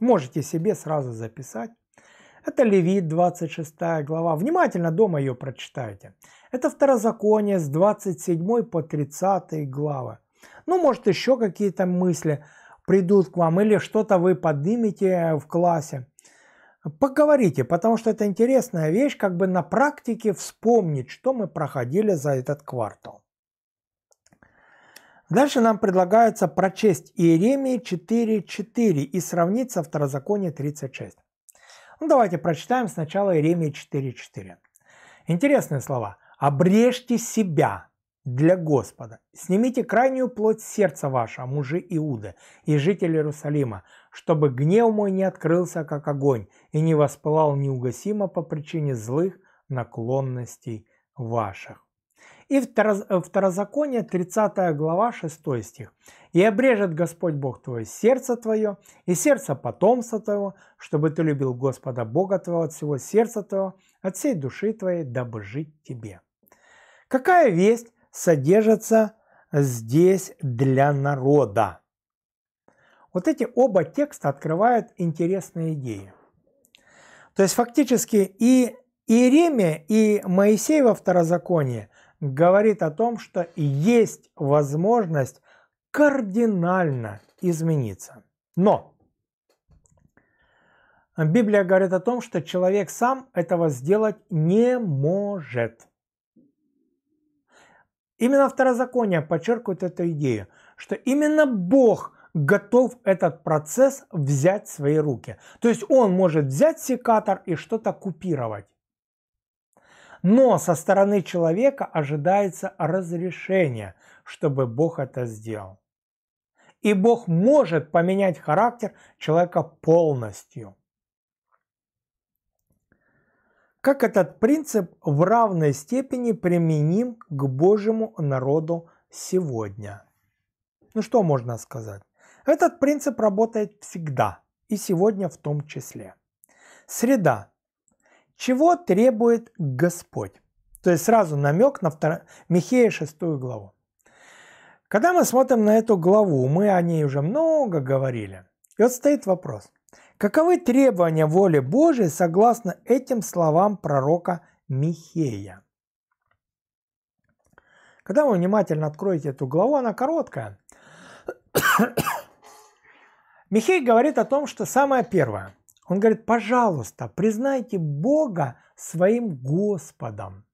Можете себе сразу записать. Это Левит, 26 глава. Внимательно дома ее прочитайте. Это Второзаконие с 27 по 30 главы. Ну, может, еще какие-то мысли придут к вам, или что-то вы поднимете в классе. Поговорите, потому что это интересная вещь, как бы на практике вспомнить, что мы проходили за этот квартал. Дальше нам предлагается прочесть Иеремии 4.4 и сравнить со Второзаконие 36. Ну, давайте прочитаем сначала Иеремии 4.4. Интересные слова. «Обрежьте себя для Господа, снимите крайнюю плоть сердца ваша, мужи Иуды и жители Иерусалима, чтобы гнев мой не открылся, как огонь, и не воспылал неугасимо по причине злых наклонностей ваших». И второзаконие, 30 глава, 6 стих. «И обрежет Господь Бог твое сердце твое и сердце потомства твоего, чтобы ты любил Господа Бога твоего от всего сердца твоего, от всей души твоей, дабы жить тебе». Какая весть содержится здесь для народа? Вот эти оба текста открывают интересные идеи. То есть фактически и Иеремия и Моисей во второзаконии говорит о том, что есть возможность кардинально измениться. Но Библия говорит о том, что человек сам этого сделать не может. Именно второзаконие подчеркивает эту идею, что именно Бог готов этот процесс взять в свои руки. То есть он может взять секатор и что-то купировать но со стороны человека ожидается разрешение, чтобы Бог это сделал. И Бог может поменять характер человека полностью. Как этот принцип в равной степени применим к Божьему народу сегодня? Ну что можно сказать? Этот принцип работает всегда, и сегодня в том числе. Среда чего требует Господь? То есть сразу намек на втор... Михея 6 главу. Когда мы смотрим на эту главу, мы о ней уже много говорили. И вот стоит вопрос. Каковы требования воли Божией согласно этим словам пророка Михея? Когда вы внимательно откроете эту главу, она короткая. Михей говорит о том, что самое первое. Он говорит, пожалуйста, признайте Бога своим Господом.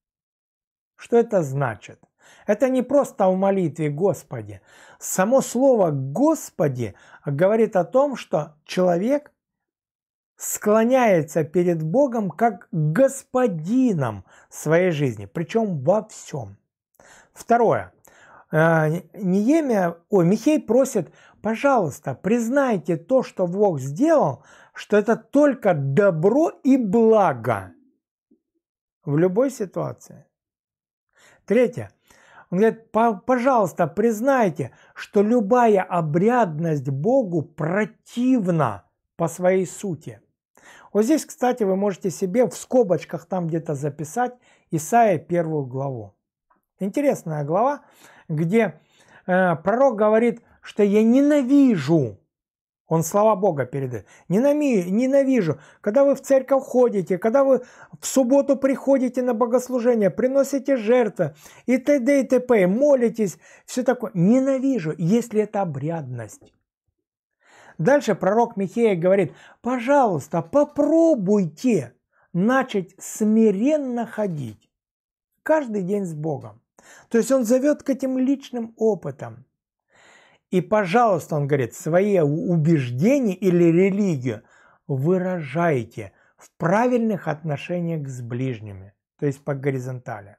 Что это значит? Это не просто в молитве «Господи». Само слово «Господи» говорит о том, что человек склоняется перед Богом как господином своей жизни, причем во всем. Второе. Э, Неемия, ой, Михей просит, пожалуйста, признайте то, что Бог сделал, что это только добро и благо в любой ситуации. Третье. Он говорит, пожалуйста, признайте, что любая обрядность Богу противна по своей сути. Вот здесь, кстати, вы можете себе в скобочках там где-то записать Исаия первую главу. Интересная глава, где э, пророк говорит, что я ненавижу он слова Бога передает. Ненавижу, когда вы в церковь ходите, когда вы в субботу приходите на богослужение, приносите жертвы и т.д. и т.п., молитесь, все такое. Ненавижу, если это обрядность. Дальше пророк Михея говорит, пожалуйста, попробуйте начать смиренно ходить каждый день с Богом. То есть он зовет к этим личным опытам. И, пожалуйста, он говорит, свои убеждения или религию выражайте в правильных отношениях с ближними, то есть по горизонтали.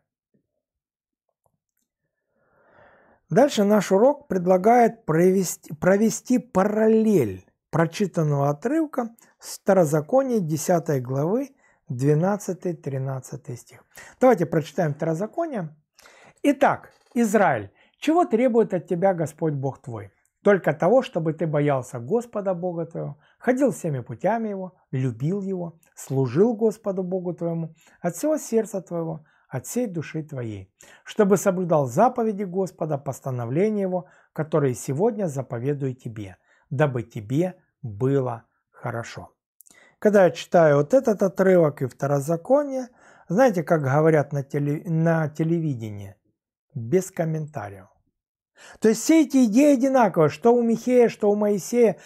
Дальше наш урок предлагает провести, провести параллель прочитанного отрывка с Второзакония 10 главы 12-13 стих. Давайте прочитаем Второзаконие. Итак, Израиль, чего требует от тебя Господь Бог твой? Только того, чтобы ты боялся Господа Бога твоего, ходил всеми путями Его, любил Его, служил Господу Богу твоему от всего сердца твоего, от всей души твоей, чтобы соблюдал заповеди Господа, постановления Его, которые сегодня заповедую тебе, дабы тебе было хорошо. Когда я читаю вот этот отрывок и второзаконие, знаете, как говорят на, теле, на телевидении, без комментариев. То есть все эти идеи одинаковы, что у Михея, что у Моисея,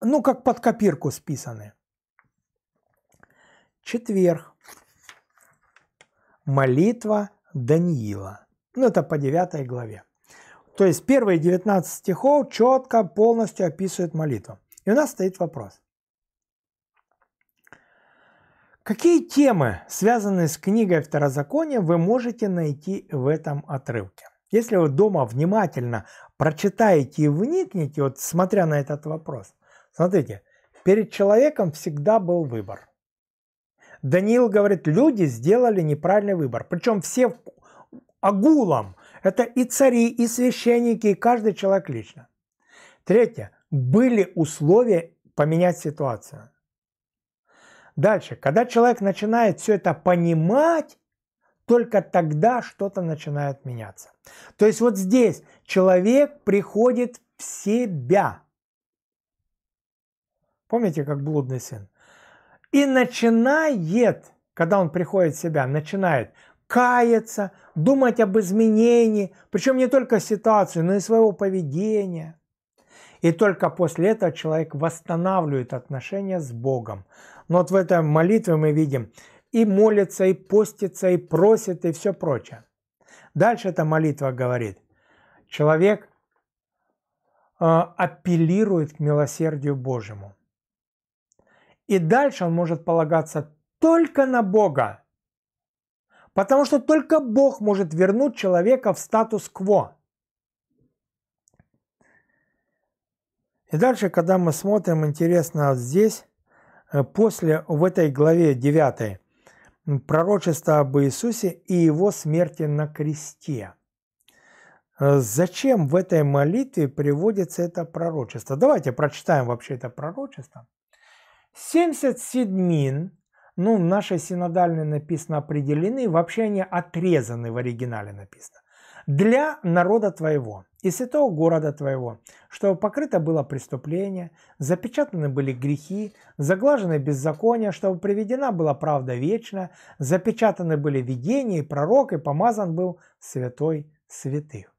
ну как под копирку списаны. Четверг. Молитва Даниила. Ну это по 9 главе. То есть первые 19 стихов четко, полностью описывают молитву. И у нас стоит вопрос. Какие темы, связанные с книгой Второзакония, вы можете найти в этом отрывке? Если вы дома внимательно прочитаете и вникнете, вот смотря на этот вопрос, смотрите, перед человеком всегда был выбор. Даниил говорит, люди сделали неправильный выбор. Причем все агулом. Это и цари, и священники, и каждый человек лично. Третье. Были условия поменять ситуацию. Дальше. Когда человек начинает все это понимать, только тогда что-то начинает меняться. То есть вот здесь человек приходит в себя. Помните, как блудный сын? И начинает, когда он приходит в себя, начинает каяться, думать об изменении, причем не только ситуации, но и своего поведения. И только после этого человек восстанавливает отношения с Богом. Но вот в этой молитве мы видим, и молится, и постится, и просит, и все прочее. Дальше эта молитва говорит, человек а, апеллирует к милосердию Божьему. И дальше он может полагаться только на Бога, потому что только Бог может вернуть человека в статус-кво. И дальше, когда мы смотрим, интересно, здесь, э, после, в этой главе 9, пророчество об Иисусе и его смерти на кресте. Зачем в этой молитве приводится это пророчество? Давайте прочитаем вообще это пророчество. 70 мин. ну в нашей синодальной написано определены, вообще они отрезаны в оригинале написано для народа твоего и святого города твоего, чтобы покрыто было преступление, запечатаны были грехи, заглажены беззакония, чтобы приведена была правда вечная, запечатаны были видения и пророк, и помазан был святой святых.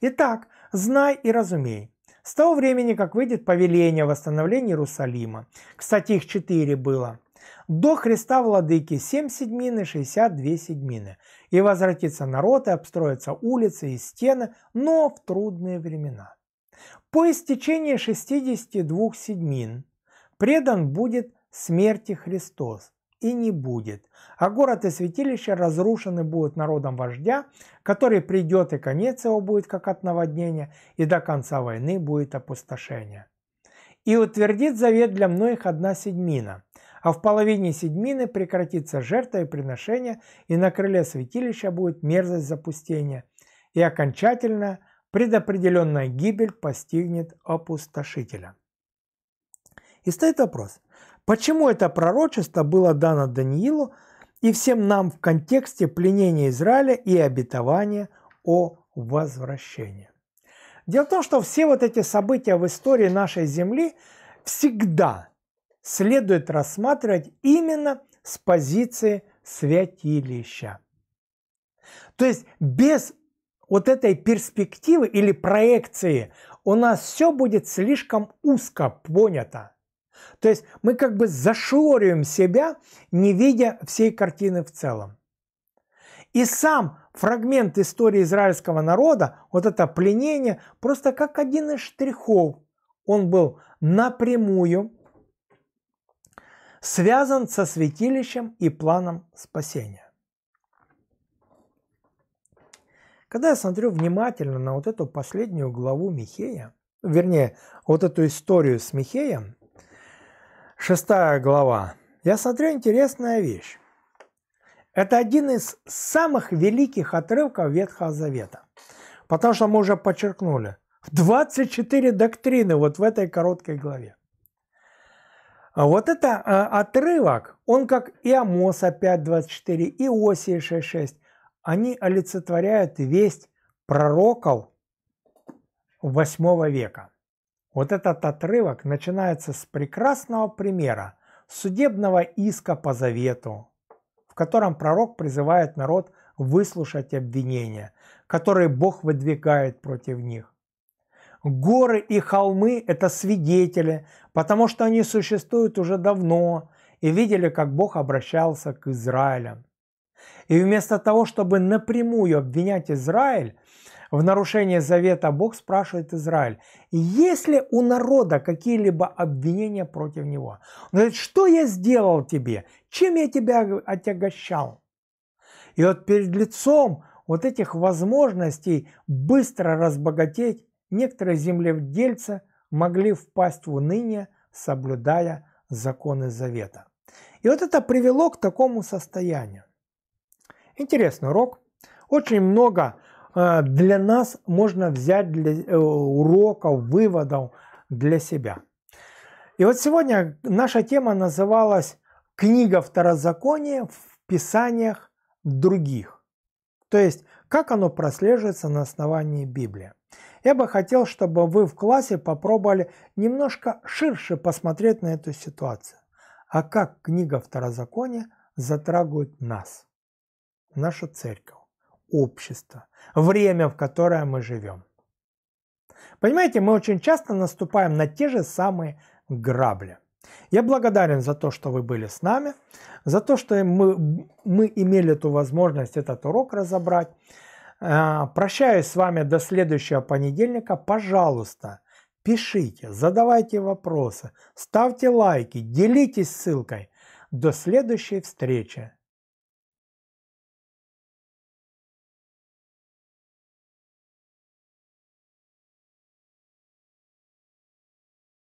Итак, знай и разумей, с того времени, как выйдет повеление о восстановлении Иерусалима, кстати, их четыре было – до Христа владыки 7 седьмины, 62 седьмины. И возвратится народ, и обстроятся улицы и стены, но в трудные времена. По истечении 62 седьмин предан будет смерти Христос, и не будет. А город и святилище разрушены будут народом вождя, который придет, и конец его будет как от наводнения, и до конца войны будет опустошение. И утвердит завет для многих одна седьмина – а в половине седьмины прекратится жертвоприношение, и на крыле святилища будет мерзость запустения, и окончательно предопределенная гибель постигнет опустошителя. И стоит вопрос, почему это пророчество было дано Даниилу и всем нам в контексте пленения Израиля и обетования о возвращении? Дело в том, что все вот эти события в истории нашей Земли всегда следует рассматривать именно с позиции святилища. То есть без вот этой перспективы или проекции у нас все будет слишком узко понято. То есть мы как бы зашориваем себя, не видя всей картины в целом. И сам фрагмент истории израильского народа, вот это пленение, просто как один из штрихов, он был напрямую связан со святилищем и планом спасения. Когда я смотрю внимательно на вот эту последнюю главу Михея, вернее, вот эту историю с Михеем, шестая глава, я смотрю интересная вещь. Это один из самых великих отрывков Ветхого Завета. Потому что мы уже подчеркнули, 24 доктрины вот в этой короткой главе. А вот это а, отрывок, он как и Амоса 5.24, и Осия 6.6, они олицетворяют весть пророков 8 века. Вот этот отрывок начинается с прекрасного примера судебного иска по завету, в котором пророк призывает народ выслушать обвинения, которые Бог выдвигает против них. Горы и холмы – это свидетели, потому что они существуют уже давно и видели, как Бог обращался к Израилю. И вместо того, чтобы напрямую обвинять Израиль в нарушении завета, Бог спрашивает Израиль, есть ли у народа какие-либо обвинения против него? Он говорит, что я сделал тебе? Чем я тебя отягощал? И вот перед лицом вот этих возможностей быстро разбогатеть некоторые земледельцы могли впасть в уныние, соблюдая законы завета. И вот это привело к такому состоянию. Интересный урок. Очень много э, для нас можно взять для, э, уроков, выводов для себя. И вот сегодня наша тема называлась «Книга второзакония в писаниях других». То есть, как оно прослеживается на основании Библии. Я бы хотел, чтобы вы в классе попробовали немножко ширше посмотреть на эту ситуацию. А как книга Второзакония затрагивает нас, нашу церковь, общество, время, в которое мы живем. Понимаете, мы очень часто наступаем на те же самые грабли. Я благодарен за то, что вы были с нами, за то, что мы, мы имели эту возможность этот урок разобрать. А, прощаюсь с вами до следующего понедельника. Пожалуйста, пишите, задавайте вопросы, ставьте лайки, делитесь ссылкой. До следующей встречи!